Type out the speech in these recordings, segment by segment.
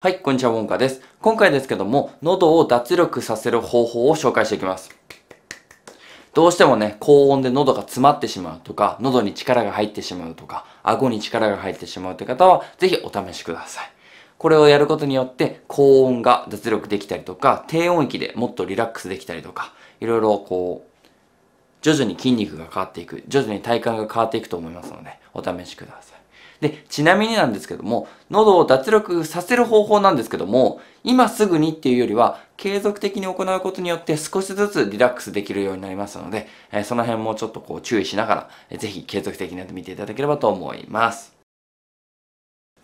はい、こんにちは、ウォンカです。今回ですけども、喉を脱力させる方法を紹介していきます。どうしてもね、高温で喉が詰まってしまうとか、喉に力が入ってしまうとか、顎に力が入ってしまうという方は、ぜひお試しください。これをやることによって、高温が脱力できたりとか、低音域でもっとリラックスできたりとか、いろいろこう、徐々に筋肉が変わっていく、徐々に体幹が変わっていくと思いますので、お試しください。で、ちなみになんですけども、喉を脱力させる方法なんですけども、今すぐにっていうよりは、継続的に行うことによって少しずつリラックスできるようになりますので、えー、その辺もちょっとこう注意しながら、えー、ぜひ継続的にやってみていただければと思います。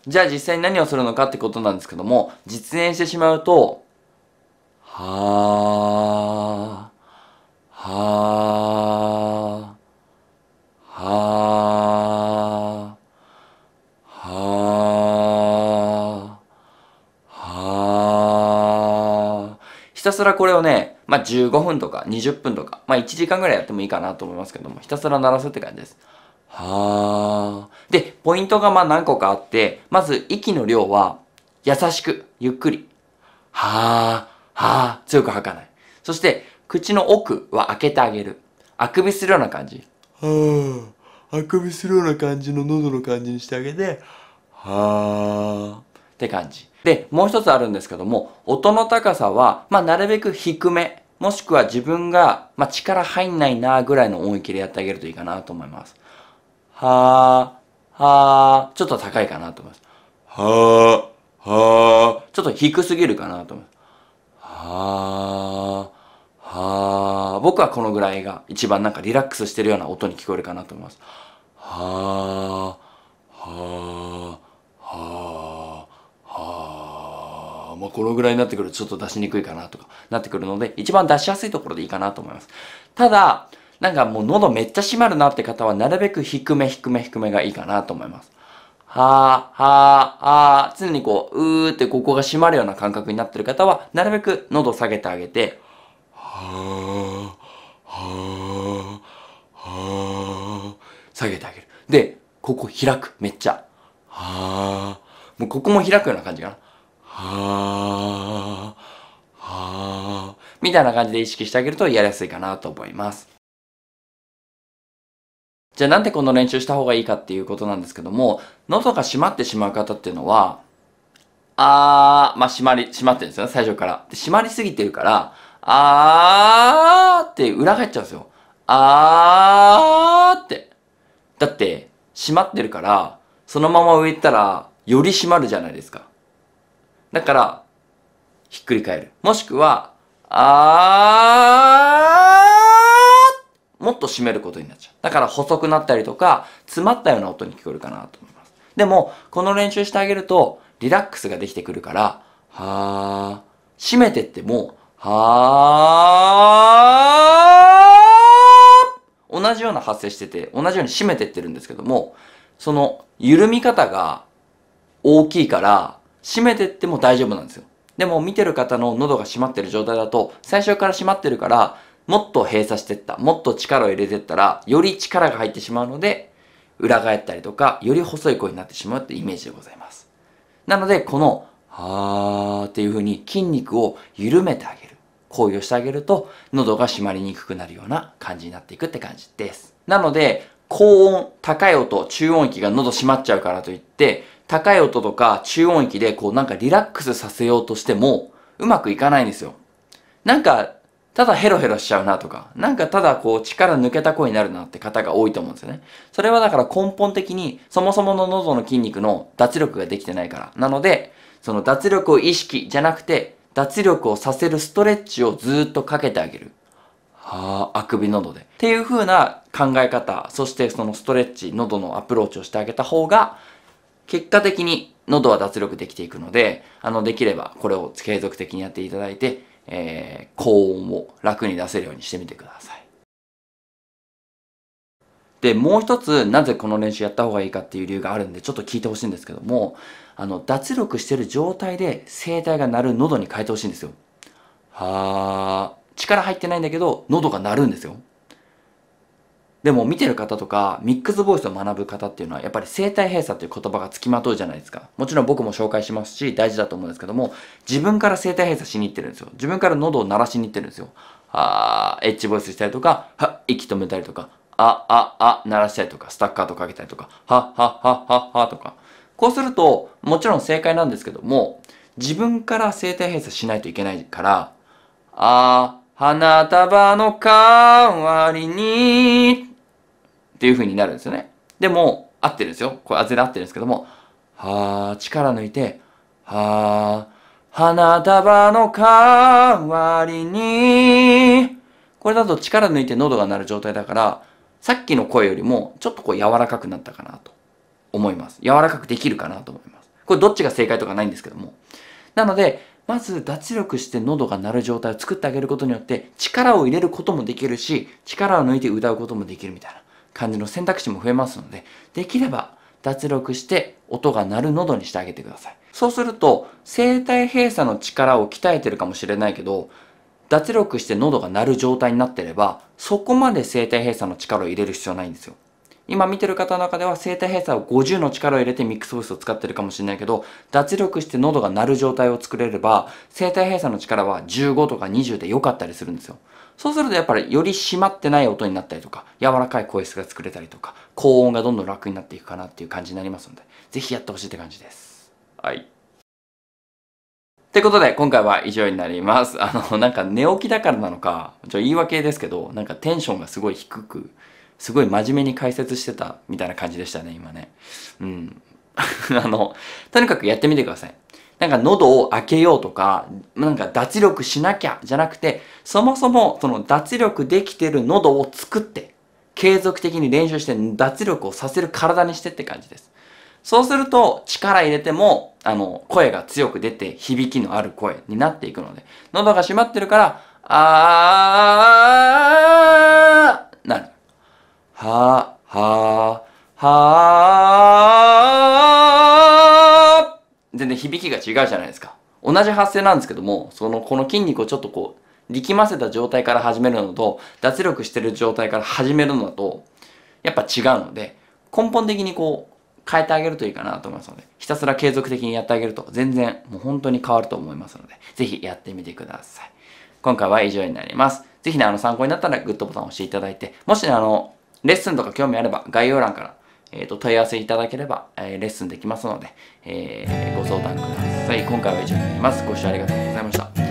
じゃあ実際に何をするのかってことなんですけども、実演してしまうと、はー、はー、たすらこれをね、まあ、15分とか20分とか、まあ、1時間ぐらいやってもいいかなと思いますけども、ひたすら鳴らすって感じです。はあ。で、ポイントがま何個かあって、まず息の量は、優しく、ゆっくり。はあ、はあ、強く吐かない。そして、口の奥は開けてあげる。あくびするような感じ。はー。あくびするような感じの喉の感じにしてあげて、はあ。って感じ。で、もう一つあるんですけども、音の高さは、まあ、なるべく低め、もしくは自分が、まあ、力入んないなぐらいの音域でやってあげるといいかなと思います。はー、はー、ちょっと高いかなと思います。はー、はー、ちょっと低すぎるかなと思います。はー、はー、僕はこのぐらいが一番なんかリラックスしてるような音に聞こえるかなと思います。はー、はー。まあこのぐらいになってくるとちょっと出しにくいかなとかなってくるので、一番出しやすいところでいいかなと思います。ただ、なんかもう喉めっちゃ閉まるなって方は、なるべく低め低め低めがいいかなと思います。はあはあはー、常にこう、うーってここが閉まるような感覚になってる方は、なるべく喉を下げてあげて、はあ。はー、はー、下げてあげる。で、ここ開く、めっちゃ。はあ、もうここも開くような感じかな。はあ、はあ、みたいな感じで意識してあげるとやりやすいかなと思います。じゃあなんでこの練習した方がいいかっていうことなんですけども、喉が閉まってしまう方っていうのは、あー、まあ、閉まり、閉まってるんですよね、最初から。で、閉まりすぎてるから、あーって裏返っちゃうんですよ。あーって。だって、閉まってるから、そのまま上行ったら、より閉まるじゃないですか。だから、ひっくり返る。もしくは、あーもっと締めることになっちゃう。だから細くなったりとか、詰まったような音に聞こえるかなと思います。でも、この練習してあげると、リラックスができてくるから、はー、締めてっても、はー、同じような発声してて、同じように締めてってるんですけども、その、緩み方が大きいから、閉めてっても大丈夫なんですよ。でも見てる方の喉が閉まってる状態だと、最初から閉まってるから、もっと閉鎖してった、もっと力を入れてったら、より力が入ってしまうので、裏返ったりとか、より細い声になってしまうってイメージでございます。なので、この、はーっていう風に筋肉を緩めてあげる。行為をしてあげると、喉が閉まりにくくなるような感じになっていくって感じです。なので、高音、高い音、中音域が喉閉まっちゃうからといって、高い音とか中音域でこうなんかリラックスさせようとしてもうまくいかないんですよ。なんかただヘロヘロしちゃうなとか、なんかただこう力抜けた声になるなって方が多いと思うんですよね。それはだから根本的にそもそもの喉の筋肉の脱力ができてないから。なので、その脱力を意識じゃなくて、脱力をさせるストレッチをずっとかけてあげる。はあ、あくび喉で。っていう風な考え方、そしてそのストレッチ、喉のアプローチをしてあげた方が、結果的に喉は脱力できていくので、あの、できればこれを継続的にやっていただいて、えー、高音を楽に出せるようにしてみてください。で、もう一つ、なぜこの練習やった方がいいかっていう理由があるんで、ちょっと聞いてほしいんですけども、あの、脱力してる状態で声帯が鳴る喉に変えてほしいんですよ。はー。力入ってないんだけど、喉が鳴るんですよ。でも見てる方とか、ミックスボイスを学ぶ方っていうのは、やっぱり生体閉鎖っていう言葉がつきまとうじゃないですか。もちろん僕も紹介しますし、大事だと思うんですけども、自分から生体閉鎖しに行ってるんですよ。自分から喉を鳴らしに行ってるんですよ。あー、エッジボイスしたりとか、は、息止めたりとか、あ、あ、あ、鳴らしたりとか、スタッカートかけたりとか、は、は、は、は、は、とか。こうすると、もちろん正解なんですけども、自分から生体閉鎖しないといけないから、あ、花束の代わりに、っていう風になるんですよね。でも、合ってるんですよ。これ、あぜ然合ってるんですけども、はー、力抜いて、はー、花束の代わりに、これだと力抜いて喉が鳴る状態だから、さっきの声よりも、ちょっとこう柔らかくなったかなと思います。柔らかくできるかなと思います。これどっちが正解とかないんですけども。なので、まず脱力して喉が鳴る状態を作ってあげることによって、力を入れることもできるし、力を抜いて歌うこともできるみたいな。感じの選択肢も増えますので、できれば脱力して音が鳴る喉にしてあげてください。そうすると、声帯閉鎖の力を鍛えてるかもしれないけど、脱力して喉が鳴る状態になってれば、そこまで声帯閉鎖の力を入れる必要ないんですよ。今見てる方の中では生体閉鎖を50の力を入れてミックスボイスを使ってるかもしれないけど、脱力して喉が鳴る状態を作れれば、生体閉鎖の力は15とか20で良かったりするんですよ。そうするとやっぱりより締まってない音になったりとか、柔らかい声質が作れたりとか、高音がどんどん楽になっていくかなっていう感じになりますので、ぜひやってほしいって感じです。はい。ってことで、今回は以上になります。あの、なんか寝起きだからなのか、ちょ言い訳ですけど、なんかテンションがすごい低く、すごい真面目に解説してたみたいな感じでしたね、今ね。うん。あの、とにかくやってみてください。なんか喉を開けようとか、なんか脱力しなきゃじゃなくて、そもそもその脱力できてる喉を作って、継続的に練習して脱力をさせる体にしてって感じです。そうすると力入れても、あの、声が強く出て響きのある声になっていくので、喉が閉まってるから、あー、なる。は、は、は、全然響きが違うじゃないですか。同じ発声なんですけども、その、この筋肉をちょっとこう、力ませた状態から始めるのと、脱力してる状態から始めるのだと、やっぱ違うので、根本的にこう、変えてあげるといいかなと思いますので、ひたすら継続的にやってあげると、全然、もう本当に変わると思いますので、ぜひやってみてください。今回は以上になります。ぜひね、あの、参考になったらグッドボタンを押していただいて、もしね、あの、レッスンとか興味あれば概要欄から、えー、と問い合わせいただければ、えー、レッスンできますので、えー、ご相談ください。今回は以上になります。ご視聴ありがとうございました。